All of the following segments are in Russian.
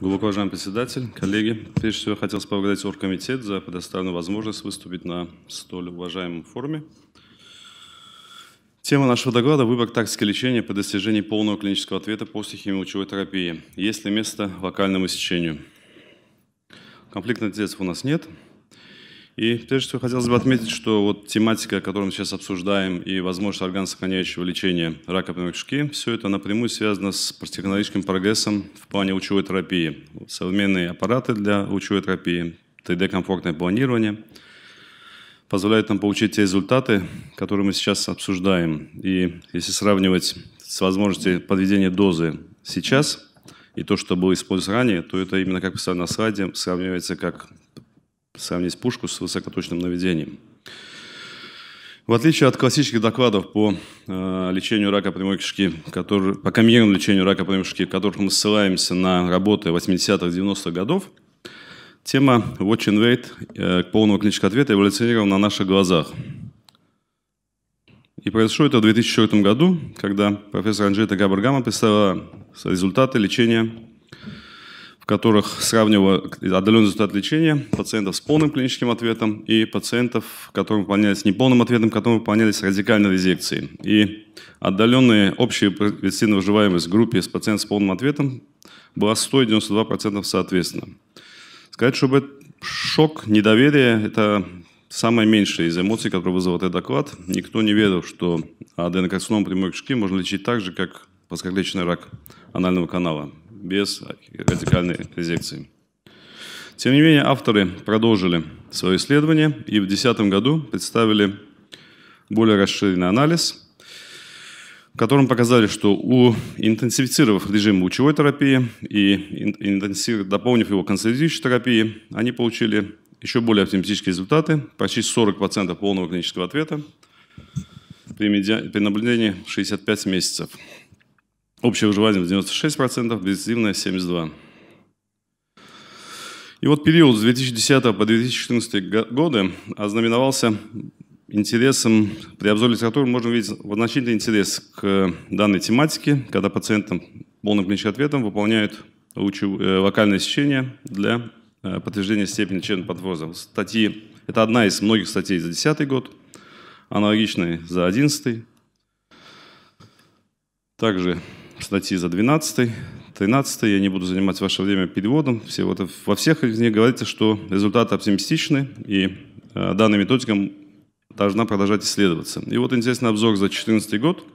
Глубоко уважаемый председатель, коллеги, прежде всего хотелось поблагодарить Оргкомитет за предоставленную возможность выступить на столь уважаемом форуме. Тема нашего доклада – выбор тактики лечения по достижении полного клинического ответа после химиолучевой терапии. Есть ли место локальному сечению? Конфликтных детств у нас нет. И прежде всего хотелось бы отметить, что вот тематика, которую мы сейчас обсуждаем, и возможность органосохраняющего лечения рака прямой кишки, все это напрямую связано с технологическим прогрессом в плане лучевой терапии. Современные аппараты для лучевой терапии, 3D-комфортное планирование позволяют нам получить те результаты, которые мы сейчас обсуждаем. И если сравнивать с возможностью подведения дозы сейчас и то, что было использовано ранее, то это именно, как писали на слайде, сравнивается как сравнить пушку с высокоточным наведением. В отличие от классических докладов по э, лечению рака прямой кишки, которые по камерному лечению рака прямой кишки, в которых мы ссылаемся на работы 80-х, 90-х годов, тема Watch and Wait э, полного клинического ответа эволюционировала на наших глазах. И произошло это в 2004 году, когда профессор Анжета Габаргама представила результаты лечения которых сравнивала отдаленный результат лечения пациентов с полным клиническим ответом и пациентов, которым выполнялись неполным ответом, которым выполнялись радикальные резекции. И отдаленные общие прогрессивная выживаемость в группе с пациентом с полным ответом была 192% соответственно. Сказать, что это шок, недоверие – это самое меньшее из эмоций, которые вызвал этот доклад. Никто не верил, что аденокарцином прямой кишки можно лечить так же, как плоскоклеточный рак анального канала без радикальной резекции. Тем не менее, авторы продолжили свое исследование и в 2010 году представили более расширенный анализ, в котором показали, что у, интенсифицировав режим лучевой терапии и интенсив, дополнив его консолидирующей терапией, они получили еще более оптимистические результаты, почти 40% полного клинического ответа при, медиа... при наблюдении 65 месяцев. Общая выживаемость 96%, безинфективная 72%. И вот период с 2010 по 2014 годы ознаменовался интересом, при обзоре литературы можно увидеть значительный интерес к данной тематике, когда пациентам полным клиническим ответом выполняют вокальное э, сечение для э, подтверждения степени черепно Статьи, это одна из многих статей за 2010 год, аналогичные за 2011. Также статьи за 12 13 я не буду занимать ваше время переводом. Все вот, во всех из них говорится, что результаты оптимистичны, и э, данная методика должна продолжать исследоваться. И вот интересный обзор за 2014 год,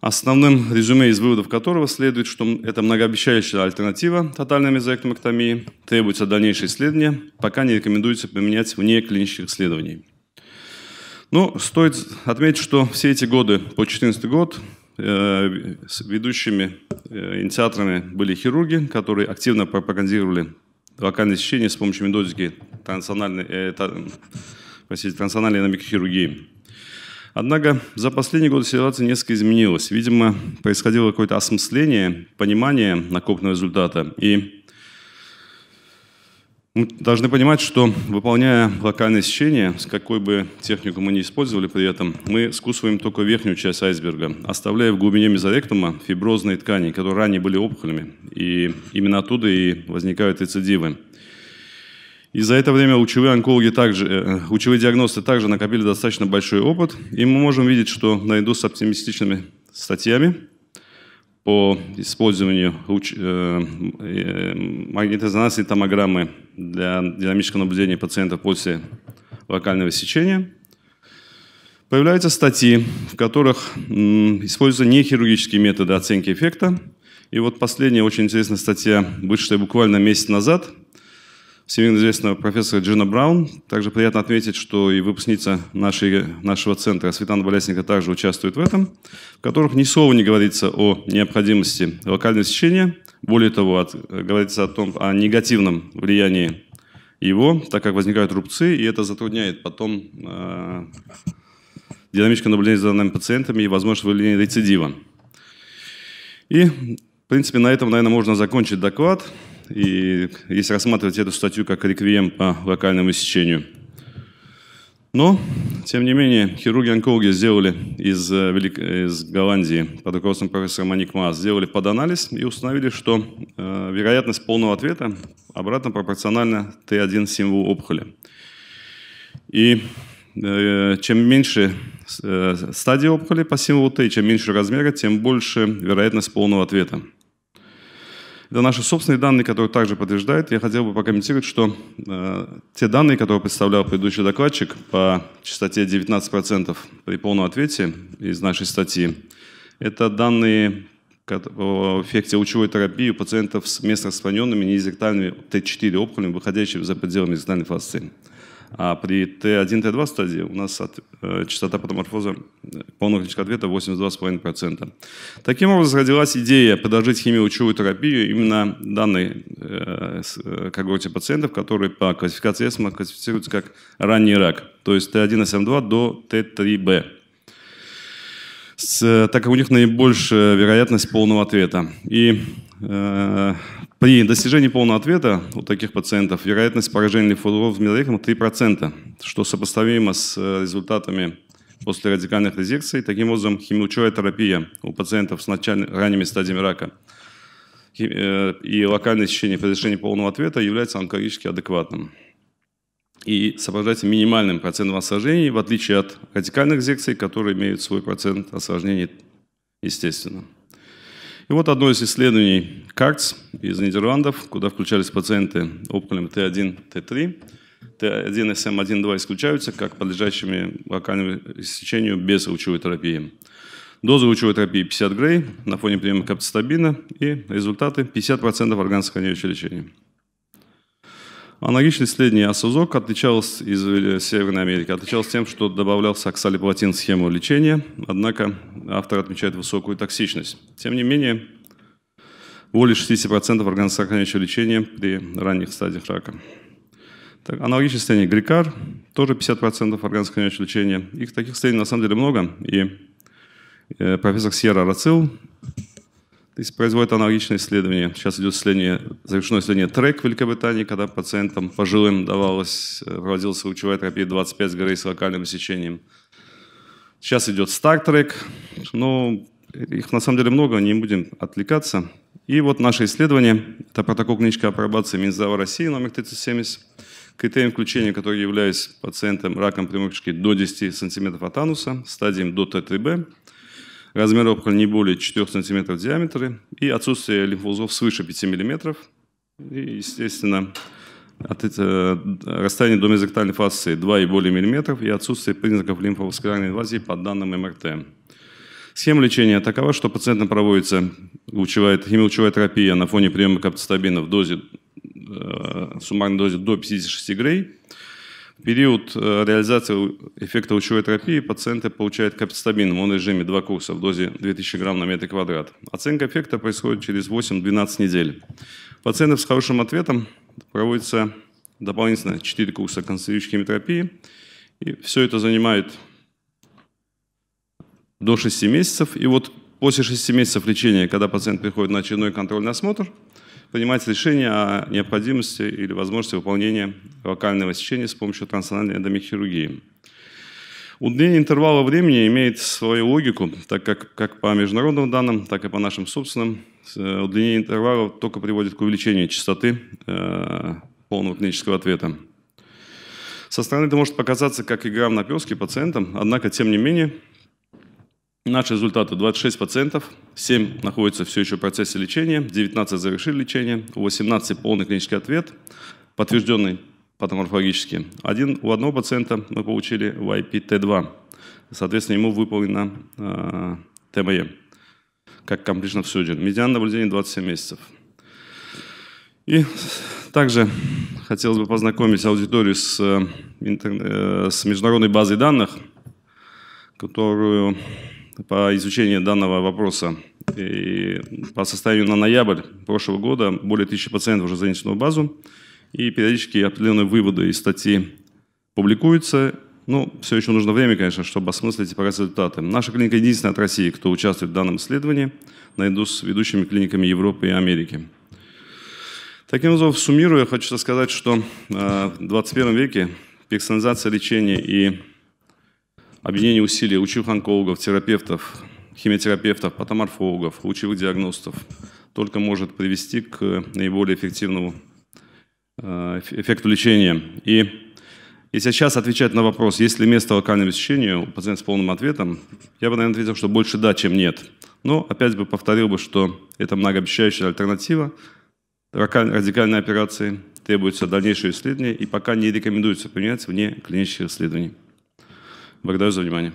основным резюме из выводов которого следует, что это многообещающая альтернатива тотальной мезоэктомэктомии, требуется дальнейшее исследование, пока не рекомендуется применять вне клинических исследований. Но ну, стоит отметить, что все эти годы по 2014 год Э, ведущими э, инициаторами были хирурги, которые активно пропагандировали локальное сечение с помощью методики трансанальной, э, та, простите, трансанальной намикохирургии. Однако за последние годы ситуация несколько изменилась. Видимо, происходило какое-то осмысление, понимание накопленного результата. И мы должны понимать, что выполняя локальное сечение, с какой бы технику мы ни использовали при этом, мы скусываем только верхнюю часть айсберга, оставляя в глубине мезоректума фиброзные ткани, которые ранее были опухолями, и именно оттуда и возникают рецидивы. И за это время лучевые онкологи также, э, э, лучевые диагносты также накопили достаточно большой опыт, и мы можем видеть, что наряду с оптимистичными статьями по использованию э, э, магнитозонансной томограммы для динамического наблюдения пациента после локального сечения. Появляются статьи, в которых используются нехирургические методы оценки эффекта. И вот последняя очень интересная статья, вышедшая буквально месяц назад – всемирно известного профессора Джина Браун. Также приятно отметить, что и выпускница нашей, нашего центра Светлана Болясника также участвует в этом, в которых ни слова не говорится о необходимости локального сечения. Более того, от, говорится о том, о негативном влиянии его, так как возникают рубцы, и это затрудняет потом э, динамическое наблюдение за данными пациентами и возможность выявления рецидива. И, в принципе, на этом, наверное, можно закончить доклад. И если рассматривать эту статью как реквием по локальному сечению. Но, тем не менее, хирурги-онкологи сделали из, э, Велик... из Голландии под руководством профессора Маникма Маас, сделали поданализ и установили, что э, вероятность полного ответа обратно пропорциональна Т1 символу опухоли. И э, чем меньше э, стадии опухоли по символу Т, чем меньше размера, тем больше вероятность полного ответа. Это наши собственные данные, которые также подтверждают. Я хотел бы покомментировать, что э, те данные, которые представлял предыдущий докладчик по частоте 19% при полном ответе из нашей статьи, это данные в эффекте лучевой терапии у пациентов с местно распространенными неизректальными Т4 опухолями, выходящими за пределы мезотальной фасции. А при Т1, Т2 стадии у нас от, э, частота патоморфоза э, полного клинического ответа 82,5%. Таким образом, родилась идея предложить химиолучевую терапию именно данной э, э, когорте пациентов, которые по классификации ЭСМА классифицируются как ранний рак, то есть Т1СМ2 до Т3Б. С, э, так как у них наибольшая вероятность полного ответа. И Э, при достижении полного ответа у таких пациентов вероятность поражения лимфоузлов мезореком 3%, что сопоставимо с э, результатами после радикальных резекций. Таким образом, химиолучевая терапия у пациентов с начальными, ранними стадиями рака э, и локальное сечение при решении полного ответа является онкологически адекватным и сопровождается минимальным процентом осложнений, в отличие от радикальных секций, которые имеют свой процент осложнений естественно. И вот одно из исследований КАКЦ из Нидерландов, куда включались пациенты опухолем Т1, Т3. Т1, СМ1, 2 исключаются как подлежащими локальному иссечению без лучевой терапии. Доза лучевой терапии 50 грей на фоне приема капцитабина и результаты 50% органосохраняющего лечения. Аналогично исследование АСУЗОК отличалось из э, Северной Америки, отличалось тем, что добавлялся оксалиплатин в схему лечения, однако автор отмечает высокую токсичность. Тем не менее, более 60% организма сохраняющего лечения при ранних стадиях рака. Так, аналогичное состояние грикар, тоже 50% организма сохраняющего лечения. Их таких состояний на самом деле много, и э, профессор Сьерра Рацил то есть производят аналогичные исследования. Сейчас идет исследование, завершено исследование трек в Великобритании, когда пациентам пожилым давалось, э, проводилась лучевая терапия 25 грей с локальным сечением. Сейчас идет старт-трек, но ну, их на самом деле много, не будем отвлекаться. И вот наше исследование, это протокол клинической апробации Минздрава России номер 3070, критерием включения, который являюсь пациентом раком прямой кишки до 10 сантиметров от ануса, стадием до Т3Б, размер опухоли не более 4 см в диаметре и отсутствие лимфоузлов свыше 5 мм. И, естественно, от, э, расстояние до мезоктальной фасции 2 и более миллиметров и отсутствие признаков лимфоваскулярной инвазии по данным МРТ. Схема лечения такова, что пациентам проводится лучевая, химиолучевая терапия на фоне приема каптостабина в дозе, э, суммарной дозе до 56 грей – в период э, реализации эффекта лучевой терапии пациенты получают капстамин в монорежиме 2 курса в дозе 2000 грамм на метр квадрат. Оценка эффекта происходит через 8-12 недель. Пациентов с хорошим ответом проводится дополнительно 4 курса концентрической химиотерапии. И все это занимает до 6 месяцев. И вот после 6 месяцев лечения, когда пациент приходит на очередной контрольный осмотр – принимать решение о необходимости или возможности выполнения локального сечения с помощью трансанальной эндомихирургии. Удлинение интервала времени имеет свою логику, так как как по международным данным, так и по нашим собственным, э, удлинение интервала только приводит к увеличению частоты э, полного клинического ответа. Со стороны это может показаться как игра в наперске пациентам, однако, тем не менее, Наши результаты 26 пациентов, 7 находятся все еще в процессе лечения, 19 завершили лечение, у 18 полный клинический ответ, подтвержденный патоморфологически. Один, у одного пациента мы получили YPT2, соответственно, ему выполнено э, ТМЕ, как completion of surgery. Медиан наблюдения 27 месяцев. И также хотелось бы познакомить аудиторию с, э, э с международной базой данных, которую по изучению данного вопроса. И по состоянию на ноябрь прошлого года более тысячи пациентов уже занесено в базу, и периодически определенные выводы из статьи публикуются. Ну, все еще нужно время, конечно, чтобы осмыслить и показать результаты. Наша клиника единственная от России, кто участвует в данном исследовании, наряду с ведущими клиниками Европы и Америки. Таким образом, суммируя, хочу сказать, что э, в 21 веке персонализация лечения и объединение усилий лучевых-онкологов, терапевтов, химиотерапевтов, патоморфологов, лучевых диагностов только может привести к наиболее эффективному э, эффекту лечения. И если сейчас отвечать на вопрос, есть ли место локальному лечению у пациента с полным ответом, я бы, наверное, ответил, что больше да, чем нет. Но опять бы повторил бы, что это многообещающая альтернатива радикальной операции, требуются дальнейшие исследования и пока не рекомендуется применять вне клинических исследований. Благодарю за внимание.